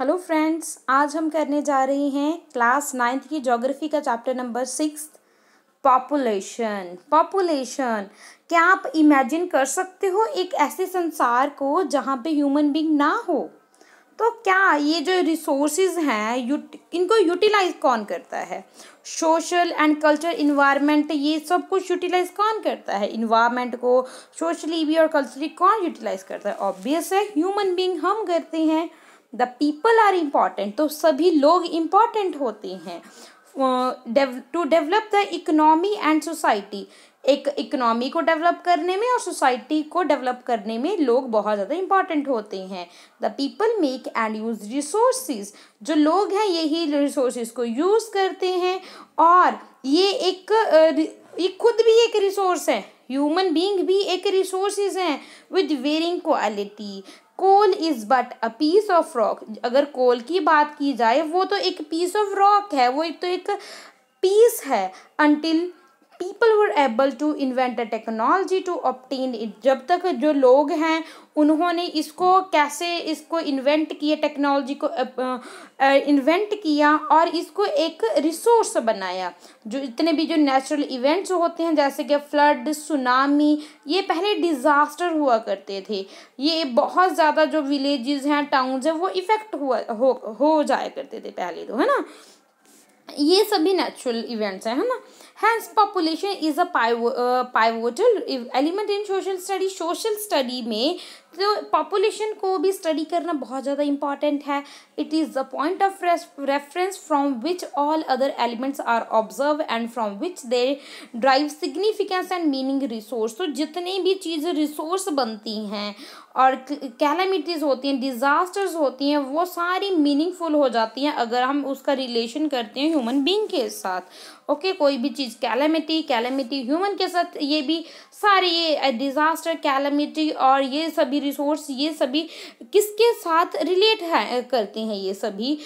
Hello friends आज हम करने जा रहे हैं क्लास नाइन्थ की ज्योग्राफी का chapter number six population population क्या आप इमेजिन कर सकते हो एक ऐसे संसार को जहाँ पे ह्यूमन बींग ना हो तो क्या ये जो रिसोर्सेज हैं यूट, इनको यूटिलाइज कौन करता है सोशल एंड कल्चर इन्वायरमेंट ये सब कुछ यूटिलाइज कौन करता है इन्वायरमेंट को सोशली भी और कल्चरली कौन यूटिलाइज करता है ऑब्वियस है ह्यूमन बींग हम करते हैं द पीपल आर इम्पॉर्टेंट तो सभी लोग इम्पॉर्टेंट होते हैं to develop the economy and society एक इकोनॉमी को डेवलप करने में और सोसाइटी को डेवलप करने में लोग बहुत ज़्यादा इम्पॉर्टेंट होते हैं the people make and use resources जो लोग हैं यही रिसोर्सिस को यूज़ करते हैं और ये एक ये खुद भी एक रिसोर्स है ह्यूमन बींग भी एक रिसोर्सिस हैं with varying quality coal is but a piece of rock अगर कोल की बात की जाए वो तो एक पीस ऑफ रॉक है वो एक तो एक पीस है until people were able to invent a technology to obtain it जब तक जो लोग हैं उन्होंने इसको कैसे इसको इन्वेंट किया टेक्नोलॉजी को इन्वेंट किया और इसको एक रिसोर्स बनाया जो इतने भी जो नेचुरल इवेंट्स होते हैं जैसे कि फ्लड सुनामी ये पहले डिज़ास्टर हुआ करते थे ये बहुत ज़्यादा जो विलेजेस हैं टाउन्स हैं वो इफ़ेक्ट हुआ हो हो जाया करते थे पहले तो है ना ये सभी नेचुरल इवेंट्स हैं है ना Hence, population is a uh, pivotal element in social study. Social study में तो पॉपुलेशन को भी स्टडी करना बहुत ज़्यादा इंपॉर्टेंट है it is the point of reference from which all other elements are observe and from which they drive significance and meaning resource तो जितनी भी चीज़ रिसोर्स बनती हैं और कैलामिटीज़ होती हैं डिज़ास्टर्स होती हैं वो सारी मीनिंगफुल हो जाती हैं अगर हम उसका रिलेशन करते हैं ह्यूमन बींग के साथ ओके कोई भी चीज़ कैलामिटी कैलामिटी ह्यूमन के साथ ये भी सारे ये डिज़ास्टर कैलामिटी और ये सभी रिसोर्स ये सभी किसके साथ रिलेट है करते हैं ये सभी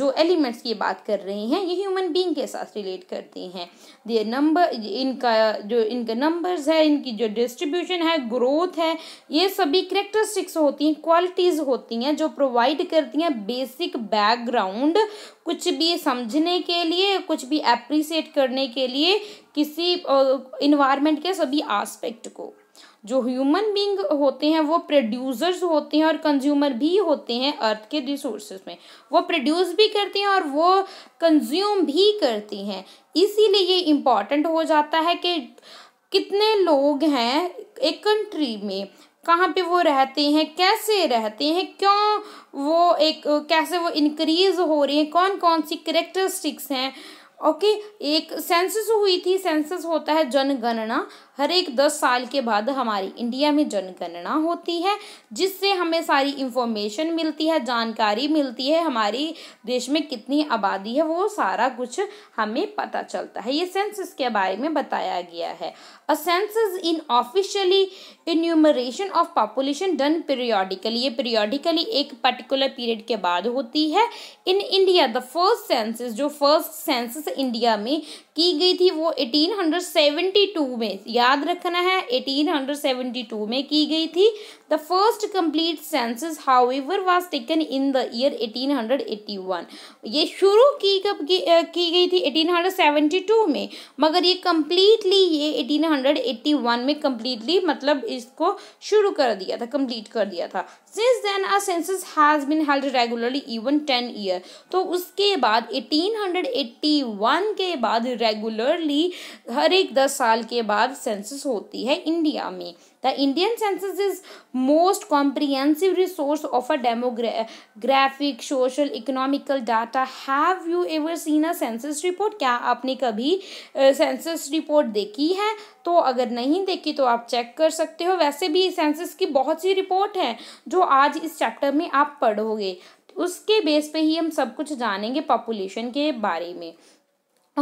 जो एलिमेंट्स की बात कर रहे हैं ये ह्यूमन बींग के साथ रिलेट करते हैं देयर नंबर इनका जो इनका नंबर्स है इनकी जो डिस्ट्रीब्यूशन है ग्रोथ है ये सभी करेक्टरिस्टिक्स होती हैं क्वालिटीज़ होती हैं जो प्रोवाइड करती हैं बेसिक बैकग्राउंड कुछ भी समझने के लिए कुछ भी अप्रिसिएट करने के लिए किसी इन्वायरमेंट के सभी आस्पेक्ट को जो ह्यूमन बींग होते हैं वो प्रोड्यूसर्स होते हैं और कंज्यूमर भी होते हैं अर्थ के रिसोर्सेज में वो प्रोड्यूस भी करते हैं और वो कंज्यूम भी करती हैं इसीलिए ये इम्पॉर्टेंट हो जाता है कि कितने लोग हैं एक कंट्री में कहाँ पे वो रहते हैं कैसे रहते हैं क्यों वो एक कैसे वो इनक्रीज हो रही हैं कौन कौन सी करेक्टरिस्टिक्स हैं ओके okay, एक सेंसस हुई थी सेंसस होता है जनगणना हर एक दस साल के बाद हमारी इंडिया में जनगणना होती है जिससे हमें सारी इंफॉर्मेशन मिलती है जानकारी मिलती है हमारी देश में कितनी आबादी है वो सारा कुछ हमें पता चलता है ये सेंसस के बारे में बताया गया है a census in officially enumeration of population done periodically ये पीरियोडिकली एक पर्टिकुलर पीरियड के बाद होती है in India the first census जो फर्स्ट सेंसस इंडिया में की गई थी वो 1872 में या याद रखना है 1872 में की गई थी the first complete census however was taken in the year 1881 ये शुरू की कब की, की गई थी 1872 में मगर ये कम्प्लीटली ये 1881 में कम्प्लीटली मतलब इसको शुरू कर दिया था कम्प्लीट कर दिया था since then a census has been held regularly even ten year तो उसके बाद 1881 के बाद रेगुलरली हर एक दस साल के बाद सेंसस होती है इंडिया में The Indian census is most comprehensive resource of a demographic, social, economical data. Have you ever seen a census report? क्या आपने कभी census report देखी है तो अगर नहीं देखी तो आप चेक कर सकते हो वैसे भी सेंसस की बहुत सी रिपोर्ट हैं जो आज इस चैप्टर में आप पढ़ोगे उसके बेस पे ही हम सब कुछ जानेंगे पॉपुलेशन के बारे में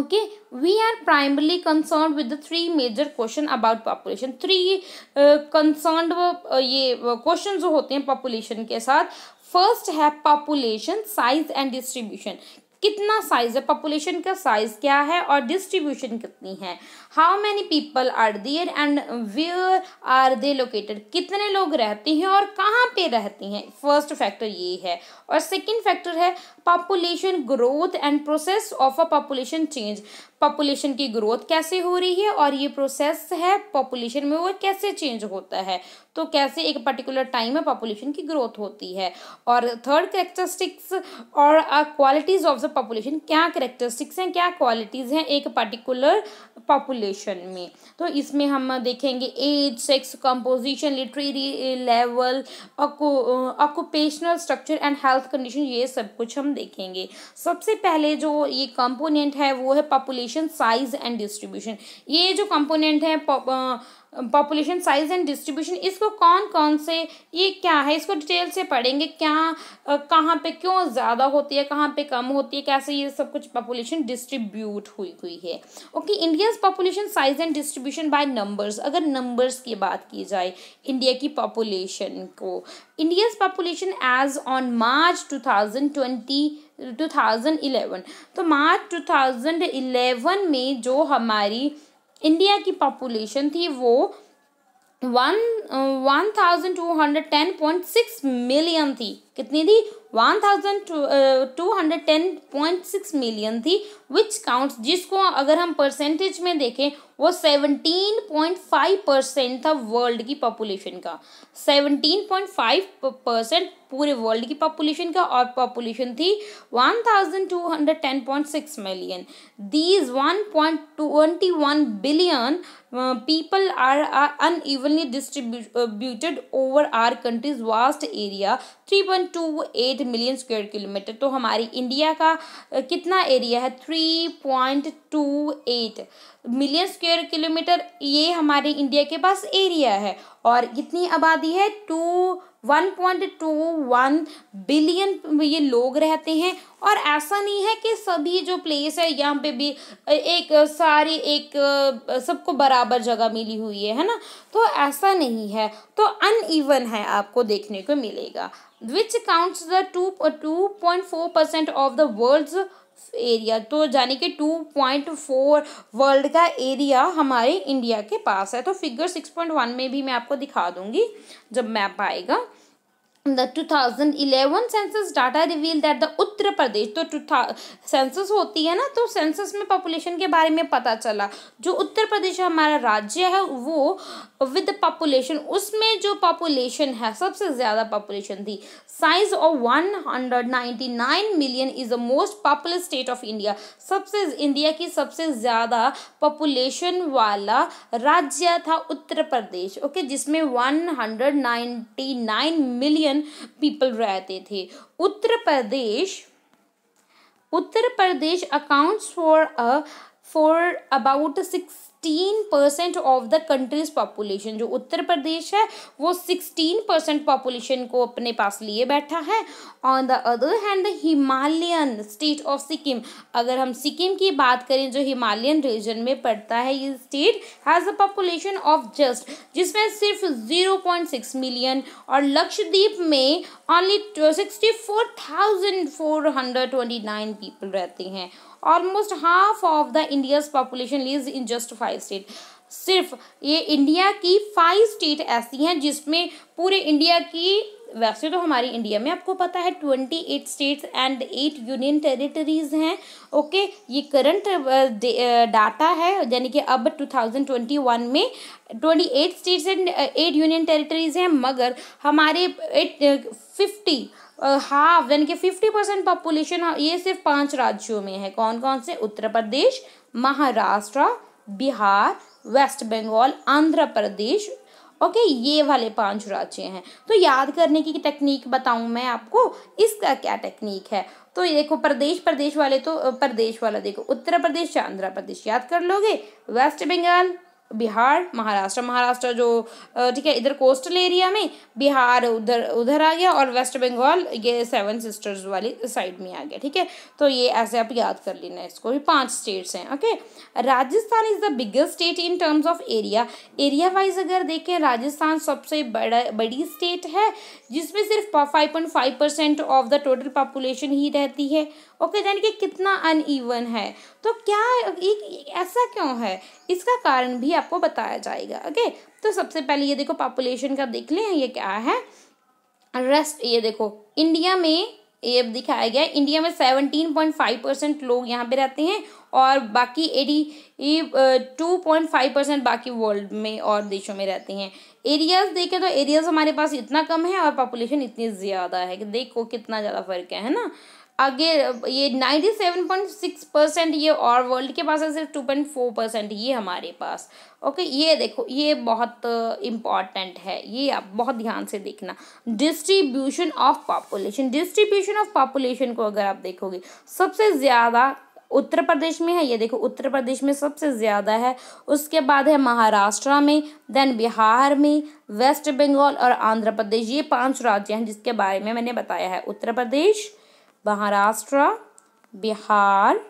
okay we are primarily concerned with the three major question about population three uh, concerned uh, ये question जो होते हैं population के साथ फर्स्ट है पॉपुलेशन साइज एंड डिस्ट्रीब्यूशन कितना साइज है पॉपुलेशन का साइज क्या है और डिस्ट्रीब्यूशन कितनी है how many people are there and where are they located कितने लोग रहते हैं और कहाँ पे रहते हैं फर्स्ट फैक्टर ये है और सेकेंड फैक्टर है population growth and process of a population change population की ग्रोथ कैसे हो रही है और ये प्रोसेस है पॉपुलेशन में वो कैसे चेंज होता है तो कैसे एक पर्टिकुलर टाइम में पॉपुलेशन की ग्रोथ होती है और थर्ड करेक्टरिस्टिक्स और क्वालिटीज़ ऑफ द पॉपुलेशन क्या करेक्टरिस्टिक्स हैं क्या क्वालिटीज़ हैं एक पर्टिकुलर पॉपुलेशन में तो इसमें हम देखेंगे age sex composition literary level occupational structure and health condition ये सब कुछ हम देखेंगे सबसे पहले जो ये कंपोनेंट है वो है population position size and distribution ये जो कंपोनेंट है पॉपुलेशन साइज एंड डिस्ट्रीब्यूशन इसको कौन कौन से ये क्या है इसको डिटेल से पढ़ेंगे क्या कहाँ पे क्यों ज़्यादा होती है कहाँ पे कम होती है कैसे ये सब कुछ पॉपुलेशन डिस्ट्रीब्यूट हुई हुई है okay India's population size and distribution by numbers अगर नंबर्स की बात की जाए इंडिया की पॉपुलेशन को India's population as on March two thousand twenty 2011 तो मार्च 2011 में जो हमारी इंडिया की पॉपुलेशन थी वो one one thousand two hundred ten point six million थी कितनी थी one thousand two hundred ten point six million थी विच काउंट्स जिसको अगर हम परसेंटेज में देखें वो 17.5 परसेंट था वर्ल्ड की पॉपुलेशन का 17.5 परसेंट पूरे वर्ल्ड की पॉपुलेशन का और पॉपुलेशन थी 1210.6 million these 1.21 billion people are unevenly distributed over our countries vast area three point two eight million square kilometre तो हमारी इंडिया का कितना एरिया है three point two eight million square kilometre ये हमारे इंडिया के पास area है और कितनी आबादी है two one point two one billion ये लोग रहते हैं और ऐसा नहीं है कि सभी जो प्लेस है यहाँ पे भी एक सारी एक सबको बराबर जगह मिली हुई है है ना तो ऐसा नहीं है तो अनइवन है आपको देखने को मिलेगा which counts the two two point four percent of the world's area तो यानी कि टू पॉइंट फोर वर्ल्ड का एरिया हमारे इंडिया के पास है तो फिगर सिक्स पॉइंट वन में भी मैं आपको दिखा दूंगी जब मैप आएगा the 2011 census data reveal that the Uttar Pradesh तो टू था सेंसस होती है ना तो सेंसस में पॉपुलेशन के बारे में पता चला जो उत्तर प्रदेश हमारा राज्य है वो विद पॉपुलेशन उसमें जो पॉपुलेशन है सबसे ज़्यादा पॉपुलेशन थी size of one hundred ninety nine million is the most popular state of India सबसे इंडिया की सबसे ज़्यादा पॉपुलेशन वाला राज्य था उत्तर प्रदेश ओके जिसमें one hundred nine million Christian people रहते थे Uttar Pradesh Uttar Pradesh accounts for a for about six sixteen percent of the country's population जो उत्तर प्रदेश है वो सिक्सटीन परसेंट पॉपुलेशन को अपने पास लिए बैठा है on the other hand the Himalayan state of Sikkim अगर हम सिक्किम की बात करें जो हिमालयन रीजन में पड़ता है ये state has a population of just जिसमें सिर्फ जीरो पॉइंट सिक्स मिलियन और लक्षद्वीप में only sixty four thousand four hundred twenty nine people रहते हैं almost half of the India's population lies in just five state सिर्फ ये इंडिया की five state ऐसी हैं जिसमें पूरे इंडिया की वैसे तो हमारी इंडिया में आपको पता है twenty eight states and eight union territories हैं ओके ये करंट डाटा uh, uh, है यानी कि अब टू थाउजेंड ट्वेंटी वन में twenty eight states and eight union territories हैं मगर हमारे एट फिफ्टी हाफ यानी कि फिफ्टी परसेंट पॉपुलेशन ये सिर्फ पांच राज्यों में है कौन कौन से उत्तर प्रदेश महाराष्ट्र बिहार वेस्ट बंगाल आंध्र प्रदेश ओके ये वाले पांच राज्य हैं तो याद करने की टेक्निक बताऊं मैं आपको इसका क्या टेक्निक है तो ये देखो प्रदेश प्रदेश वाले तो प्रदेश वाला देखो उत्तर प्रदेश आंध्र प्रदेश याद कर लोगे वेस्ट बंगाल बिहार महाराष्ट्र महाराष्ट्र जो ठीक है इधर कोस्टल एरिया में बिहार उधर उधर आ गया और वेस्ट बंगाल ये सेवन सिस्टर्स वाली साइड में आ गया ठीक है तो ये ऐसे आप याद कर लेना इसको भी पांच स्टेट्स हैं okay Rajasthan is the biggest state in terms of area area wise अगर देखें राजस्थान सबसे बड़ा बड़ी स्टेट है जिसमें सिर्फ five point five percent of the total population ही रहती है ओके okay, यानी कि कितना अनइवन है तो क्या एक ऐसा क्यों है इसका कारण भी आपको बताया जाएगा ओके तो सबसे पहले ये देखो पॉपुलेशन का देख लें ये क्या है रेस्ट ये देखो इंडिया में ये दिखाया गया इंडिया में सेवनटीन पॉइंट फाइव परसेंट लोग यहाँ पे रहते हैं और बाकी eighty two point five percent बाकी वर्ल्ड में और देशों में रहते हैं एरियाज देखें तो एरियाज हमारे पास इतना कम है और पॉपुलेशन इतनी ज़्यादा है कि देखो कितना ज़्यादा फर्क है है ना आगे ये ninety seven point six percent ये और वर्ल्ड के पास है सिर्फ टू पॉइंट फोर परसेंट ये हमारे पास ओके ये देखो ये बहुत इम्पॉर्टेंट uh, है ये आप बहुत ध्यान से देखना distribution of population distribution of population को अगर आप देखोगे सबसे ज़्यादा उत्तर प्रदेश में है ये देखो उत्तर प्रदेश में सबसे ज़्यादा है उसके बाद है महाराष्ट्र में देन बिहार में वेस्ट बंगाल और आंध्र प्रदेश ये पांच राज्य हैं जिसके बारे में मैंने बताया है उत्तर प्रदेश महाराष्ट्र बिहार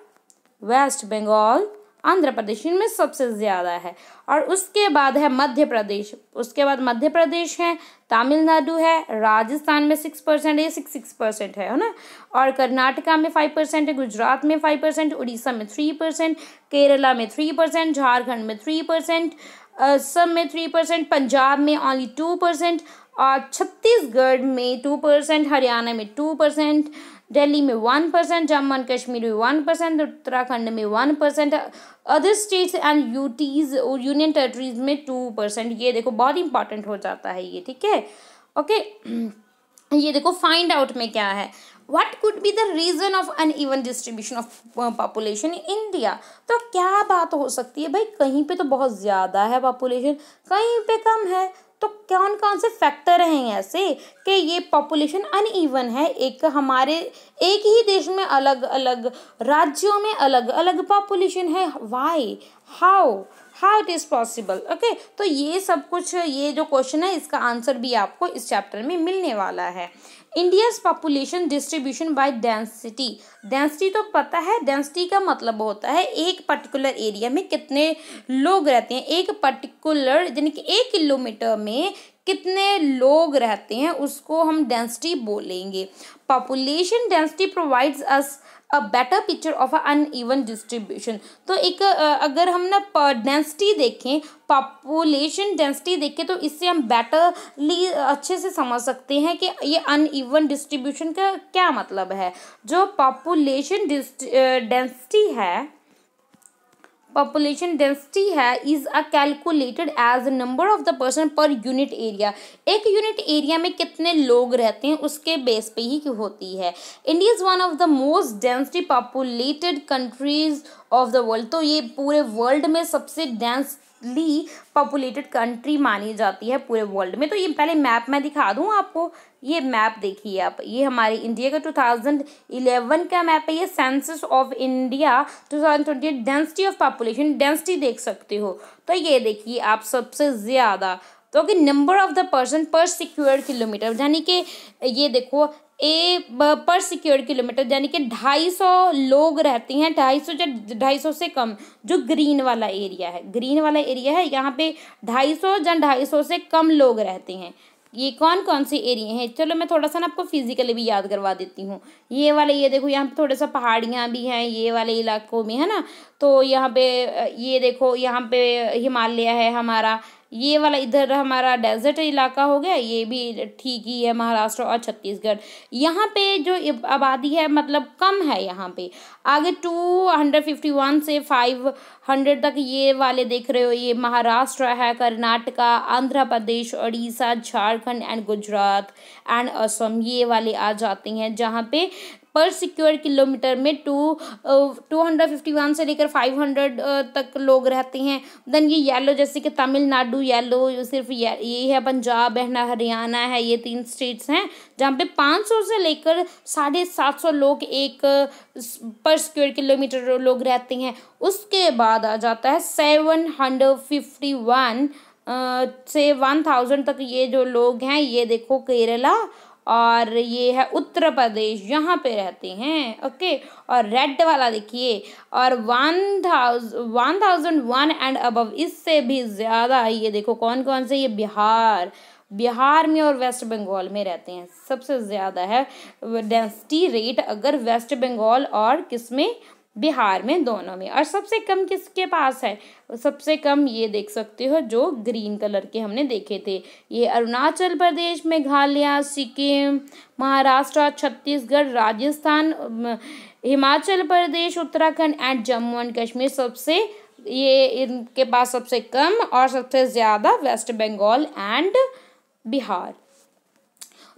वेस्ट बंगाल आंध्र प्रदेश इनमें सबसे ज़्यादा है और उसके बाद है मध्य प्रदेश उसके बाद मध्य प्रदेश है तमिलनाडु है राजस्थान में सिक्स परसेंट ये सिक्स सिक्स परसेंट है ना और कर्नाटका में फाइव परसेंट है गुजरात में फाइव परसेंट उड़ीसा में थ्री परसेंट केरला में थ्री परसेंट झारखंड में थ्री परसेंट असम में थ्री परसेंट पंजाब में ऑनली टू परसेंट और छत्तीसगढ़ में टू परसेंट हरियाणा में टू परसेंट दिल्ली में one percent Jammu and Kashmir में वन परसेंट उत्तराखंड में one percent other states and UTs और यूनियन टेरेटरीज में टू परसेंट ये देखो बहुत इंपॉर्टेंट हो जाता है ये ठीक है ओके ये देखो फाइंड आउट में क्या है what could be the reason of uneven distribution of population in India तो क्या बात हो सकती है भाई कहीं पे तो बहुत ज़्यादा है पॉपुलेशन कहीं पे कम है तो कौन कौन से फैक्टर हैं ऐसे कि ये पॉपुलेशन अनइवन है एक हमारे एक ही देश में अलग अलग राज्यों में अलग अलग पॉपुलेशन है why how how it is possible okay तो ये सब कुछ ये जो क्वेश्चन है इसका आंसर भी आपको इस चैप्टर में मिलने वाला है India's population distribution by density density तो पता है डेंसिटी का मतलब होता है एक पर्टिकुलर एरिया में कितने लोग रहते हैं एक पर्टिकुलर यानी कि एक किलोमीटर में कितने लोग रहते हैं उसको हम डेंसिटी बोलेंगे population density provides us a better picture of uneven distribution तो एक अगर हम ना डेंसिटी देखें पॉपुलेशन डेंसिटी देखें तो इससे हम बेटरली अच्छे से समझ सकते हैं कि ये अनइवन डिस्ट्रीब्यूशन का क्या मतलब है जो पॉपुलेशन डिस्ट डेंसिटी है पॉपुलेशन डेंसिटी है is a calculated as number of the person per unit area एक यूनिट एरिया में कितने लोग रहते हैं उसके बेस पे ही होती है India is one of the most densely populated countries of the world तो ये पूरे वर्ल्ड में सबसे डेंस पॉपुलेटेड कंट्री मानी जाती है पूरे वर्ल्ड में तो ये पहले मैप में दिखा दूँ आपको ये मैप देखिए आप ये हमारे इंडिया का 2011 का मैप है ये census of India 2020 density of population density देख सकते हो तो ये देखिए आप सबसे ज़्यादा तो कि number of the person per square kilometre यानी कि ये देखो ए पर सिक्योर किलोमीटर यानी कि ढाई सौ लोग रहते हैं ढाई सौ या ढाई सौ से कम जो ग्रीन वाला एरिया है ग्रीन वाला एरिया है यहाँ पे ढाई सौ या ढाई सौ से कम लोग रहते हैं ये कौन कौन से एरिया हैं चलो मैं थोड़ा सा ना आपको फिजिकली भी याद करवा देती हूँ ये वाले ये देखो यहाँ पे थोड़ा सा पहाड़ियाँ भी हैं ये वाले इलाकों में है ना तो यहाँ पे ये देखो यहाँ पे हिमालय है हमारा ये वाला इधर हमारा डेजर्ट इलाका हो गया ये भी ठीक ही है महाराष्ट्र और छत्तीसगढ़ यहाँ पे जो आबादी है मतलब कम है यहाँ पे आगे टू हंड्रेड फिफ्टी वन से फाइव हंड्रेड तक ये वाले देख रहे हो ये महाराष्ट्र है कर्नाटका आंध्र प्रदेश उड़ीसा झारखंड एंड गुजरात एंड असम ये वाले आ जाते हैं जहाँ पे पर सिक्योर किलोमीटर में two two hundred fifty one से लेकर फाइव हंड्रेड तक लोग रहते हैं देन ये येलो जैसे कि तमिलनाडु येलो सिर्फ ये, है पंजाब है ना हरियाणा है ये तीन स्टेट्स हैं जहाँ पे पाँच सौ से लेकर साढ़े सात सौ लोग एक पर स्क्वेयर किलोमीटर लोग रहते हैं उसके बाद आ जाता है सेवन हंड्रेड फिफ्टी वन से वन थाउजेंड तक ये जो लोग हैं ये देखो केरला और ये है उत्तर प्रदेश यहाँ पे रहते हैं ओके और रेड वाला देखिए और one thous one thousand one and above इससे भी ज़्यादा ये देखो कौन कौन से ये बिहार बिहार में और वेस्ट बंगाल में रहते हैं सबसे ज़्यादा है डेंसिटी रेट अगर वेस्ट बंगाल और किस में बिहार में दोनों में और सबसे कम किसके पास है सबसे कम ये देख सकते हो जो ग्रीन कलर के हमने देखे थे ये अरुणाचल प्रदेश मेघालय सिक्किम महाराष्ट्र छत्तीसगढ़ राजस्थान हिमाचल प्रदेश उत्तराखंड एंड जम्मू एंड कश्मीर सबसे ये इनके पास सबसे कम और सबसे ज़्यादा west Bengal and Bihar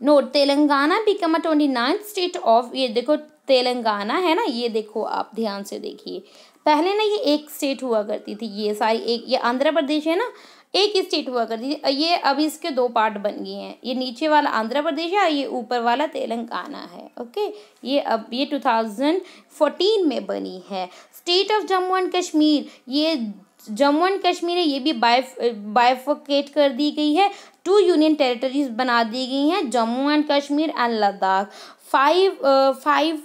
note Telangana become a twenty ninth state of ये देखो तेलंगाना है ना ये देखो आप ध्यान से देखिए पहले ना ये एक स्टेट हुआ करती थी ये सारी एक ये आंध्र प्रदेश है ना एक ही स्टेट हुआ करती थी ये अभी इसके दो पार्ट बन गए हैं ये नीचे वाला आंध्र प्रदेश है और ये ऊपर वाला तेलंगाना है ओके ये अब ये फोर्टीन में बनी है state of Jammu and Kashmir ये जम्मू एंड कश्मीर है ये भी बाइफ बाइफोकेट कर दी गई है टू यूनियन टेरिटरीज बना दी गई हैं Jammu and Kashmir and Ladakh five five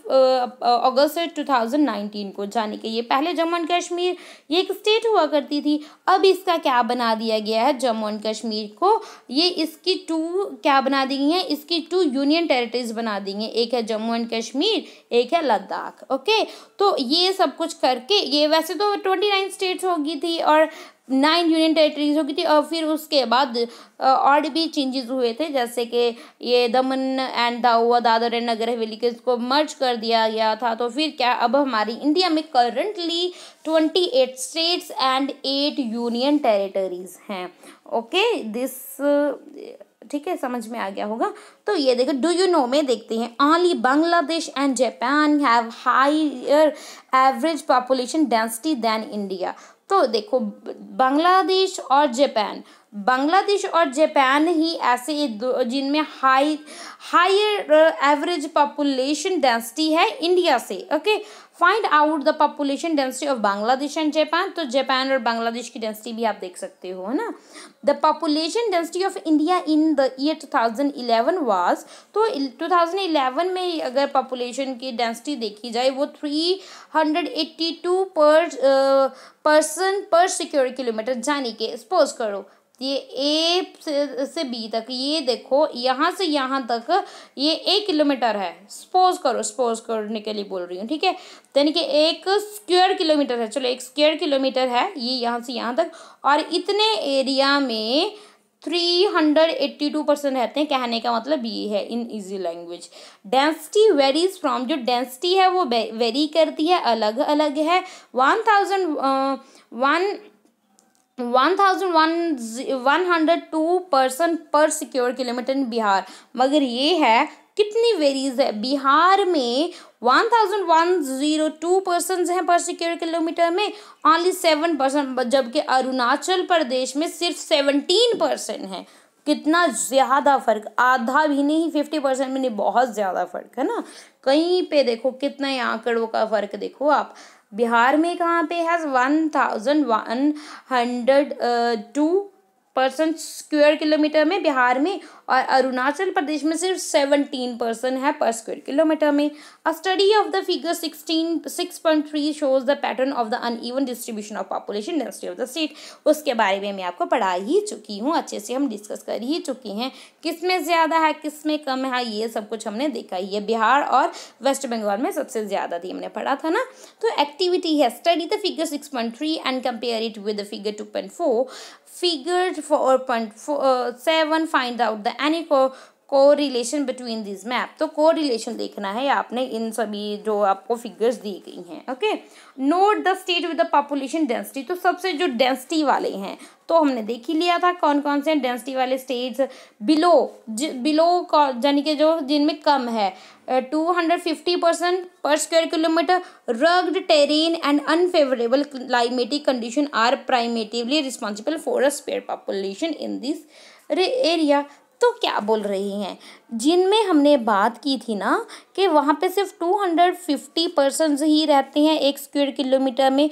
अगस्त टू थाउजेंड नाइनटीन को जाने के ये पहले जम्मू एंड कश्मीर ये एक स्टेट हुआ करती थी अब इसका क्या बना दिया गया है जम्मू एंड कश्मीर को ये इसकी टू क्या बना दी गई है इसकी टू यूनियन टेरिटरीज बना दी गई एक है जम्मू एंड कश्मीर एक है लद्दाख ओके तो ये सब कुछ करके ये वैसे तो ट्वेंटी नाइन स्टेट्स होगी थी और नाइन यूनियन टेरिटरीज हो गई थी और फिर उसके बाद और भी चेंजेस हुए थे जैसे कि ये दमन एंड दाऊआ दादर एंड नगर हवेली के इसको मर्ज कर दिया गया था तो फिर क्या अब हमारी इंडिया में currently twenty eight states and eight union territories हैं ओके दिस ठीक है समझ में आ गया होगा तो ये देखो डू यू नो में देखते हैं only Bangladesh and Japan have higher average population density than India तो देखो बांग्लादेश और जापान बांग्लादेश और जापान ही ऐसे जिनमें high higher average population density है इंडिया से okay find out the population density of Bangladesh and Japan तो जापान और बांग्लादेश की डेंसिटी भी आप देख सकते हो है ना the population density of India in the year two thousand eleven was तो टू थाउजेंड इलेवन में अगर पॉपुलेशन की डेंसिटी देखी जाए वो three hundred eighty two per person per square kilometre यानी कि स्पोज करो ये ए से, से बी तक ये देखो यहाँ से यहाँ तक ये एक किलोमीटर है सपोज करो सपोज करने के लिए बोल रही हूँ ठीक है यानी कि एक स्क्वायर किलोमीटर है चलो एक स्क्वायर किलोमीटर है ये यहाँ से यहाँ तक और इतने एरिया में three hundred eighty two percent रहते हैं कहने का मतलब ये है in easy language density varies from जो डेंसिटी है वो वेरी करती है अलग अलग है one thousand one 1102 person per square kilometre in Bihar मगर ये है कितनी वेरीज है बिहार में 1102 पर्सन हैं पर सिक्योर किलोमीटर में ऑनली सेवन पर्सन जबकि अरुणाचल प्रदेश में सिर्फ सेवनटीन पर्सन है कितना ज़्यादा फ़र्क आधा भी नहीं फिफ्टी परसेंट में नहीं बहुत ज़्यादा फ़र्क है ना कहीं पे देखो कितना आंकड़ों का फ़र्क देखो आप बिहार में कहाँ पे has one thousand one hundred two percent square kilometre में बिहार में और अरुणाचल प्रदेश में सिर्फ सेवनटीन परसेंट है पर स्क्वायर किलोमीटर में A study of the figure 16 6.3 shows the pattern of the uneven distribution of population density of the state उसके बारे में मैं आपको पढ़ा ही चुकी हूँ अच्छे से हम डिस्कस कर ही चुके हैं किस में ज़्यादा है किस में कम है ये सब कुछ हमने देखा ही है बिहार और वेस्ट बंगाल में सबसे ज़्यादा थी हमने पढ़ा था ना तो एक्टिविटी है study the figure six point three and compare it with the figure two point four figure four point seven find out the any correlation between this map तो को रिलेशन देखना है आपने इन सभी जो आपको फिगर्स दी गई हैं okay note the state with the population density तो सबसे जो डेंसिटी वाले हैं तो हमने देख ही लिया था कौन कौन से डेंसिटी वाले स्टेट्स बिलो बिलो यानी कि जो जिनमें कम है two hundred fifty percent per square kilometre rugged terrain and unfavourable climatic condition are primarily responsible for a sparse population in this area तो क्या बोल रही हैं जिनमें हमने बात की थी ना कि वहाँ पे सिर्फ टू हंड्रेड फिफ्टी पर्सन ही रहते हैं एक स्क्वेयर किलोमीटर में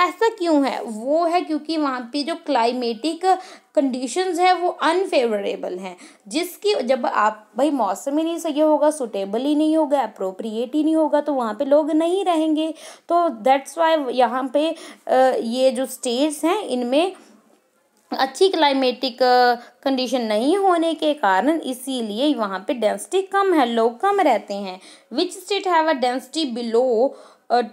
ऐसा क्यों है वो है क्योंकि वहाँ पे जो क्लाइमेटिक कंडीशंस है वो अनफेवरेबल हैं जिसकी जब आप भाई मौसम ही नहीं सही होगा सुटेबल ही नहीं होगा अप्रोप्रिएट ही नहीं होगा तो वहाँ पे लोग नहीं रहेंगे तो दैट्स वाई यहाँ पे ये जो स्टेट्स हैं इनमें अच्छी क्लाइमेटिक कंडीशन uh, नहीं होने के कारण इसीलिए वहाँ पे डेंसिटी कम है लोग कम रहते हैं which state have a density below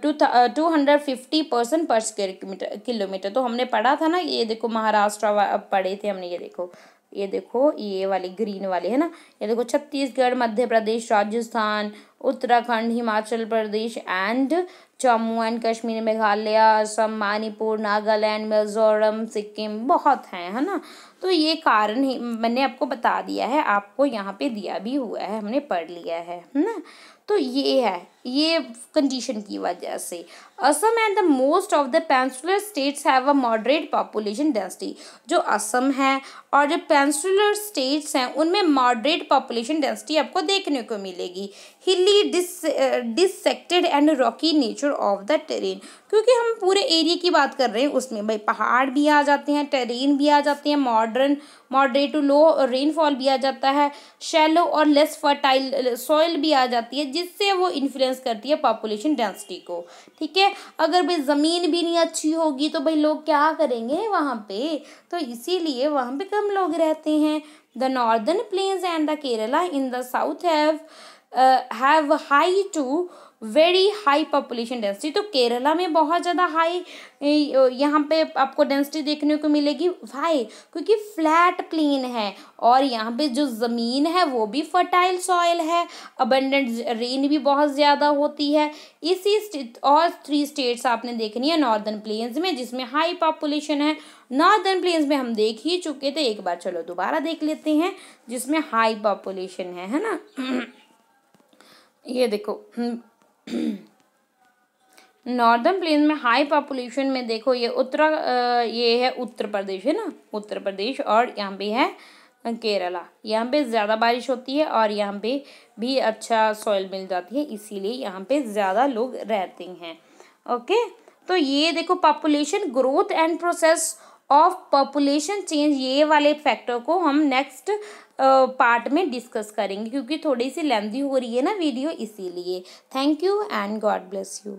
two two hundred fifty percent per square kilometre तो हमने पढ़ा था ना ये देखो महाराष्ट्र पढ़े थे हमने ये देखो ये देखो ये वाले ग्रीन वाले है ना ये देखो छत्तीसगढ़ मध्य प्रदेश राजस्थान उत्तराखंड हिमाचल प्रदेश एंड जम्मू एंड कश्मीर मेघालय असम मणिपुर नागालैंड मिजोरम सिक्किम बहुत हैं है ना तो ये कारण ही मैंने आपको बता दिया है आपको यहाँ पे दिया भी हुआ है हमने पढ़ लिया है ना तो ये है ये कंडीशन की वजह से Assam and the most of the peninsular states have a moderate population density जो असम है और जो पेंसुलर स्टेट्स हैं उनमें मॉडरेट पॉपुलेशन डेंसिटी आपको देखने को मिलेगी hilly dis dissected and rocky nature of the terrain क्योंकि हम पूरे एरिया की बात कर रहे हैं उसमें भाई पहाड़ भी आ जाते हैं टेरेन भी आ जाते हैं modern moderate to low rainfall भी आ जाता है शेलो और लेस फर्टाइल सॉइल भी आ जाती है जिससे वो इन्फ्लुएंस मेजर्स करती है पॉपुलेशन डेंसिटी को ठीक है अगर भाई ज़मीन भी नहीं अच्छी होगी तो भाई लोग क्या करेंगे वहाँ पे तो इसीलिए वहाँ पे कम लोग रहते हैं the northern plains and the Kerala in the south have have high to very high population density तो केरला में बहुत ज़्यादा हाई यहाँ पे आपको डेंसिटी देखने को मिलेगी वाई क्योंकि फ्लैट क्लीन है और यहाँ पे जो ज़मीन है वो भी फर्टाइल सॉइल है अबंडेंट रेन भी बहुत ज़्यादा होती है इसी और थ्री स्टेट्स आपने देखनी है नॉर्दर्न प्लेन्स में जिसमें हाई पॉपुलेशन है नॉर्दर्न प्लेन्स में हम देख ही चुके थे एक बार चलो दोबारा देख लेते हैं जिसमें हाई पॉपुलेशन है है ना ये देखो हम्म, नॉर्दर्न प्लेन में हाई पॉपुलेशन में देखो ये उत्तरा ये है उत्तर प्रदेश है ना उत्तर प्रदेश और यहाँ पे है केरला यहाँ पे ज़्यादा बारिश होती है और यहाँ पे भी अच्छा सॉइल मिल जाती है इसीलिए यहाँ पे ज़्यादा लोग रहते हैं ओके तो ये देखो population growth and process of population change ये वाले फैक्टर को हम नेक्स्ट पार्ट में डिस्कस करेंगे क्योंकि थोड़ी सी लेंदी हो रही है ना वीडियो इसीलिए thank you and God bless you